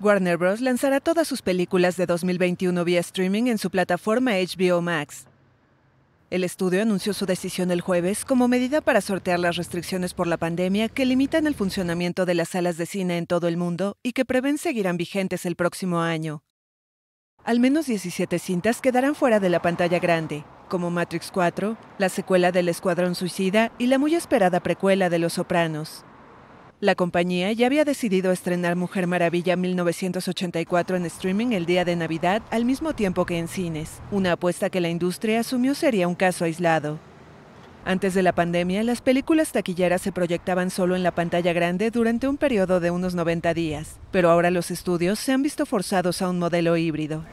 Warner Bros. lanzará todas sus películas de 2021 vía streaming en su plataforma HBO Max. El estudio anunció su decisión el jueves como medida para sortear las restricciones por la pandemia que limitan el funcionamiento de las salas de cine en todo el mundo y que prevén seguirán vigentes el próximo año. Al menos 17 cintas quedarán fuera de la pantalla grande, como Matrix 4, la secuela del Escuadrón Suicida y la muy esperada precuela de Los Sopranos. La compañía ya había decidido estrenar Mujer Maravilla 1984 en streaming el día de Navidad al mismo tiempo que en cines, una apuesta que la industria asumió sería un caso aislado. Antes de la pandemia, las películas taquilleras se proyectaban solo en la pantalla grande durante un periodo de unos 90 días, pero ahora los estudios se han visto forzados a un modelo híbrido.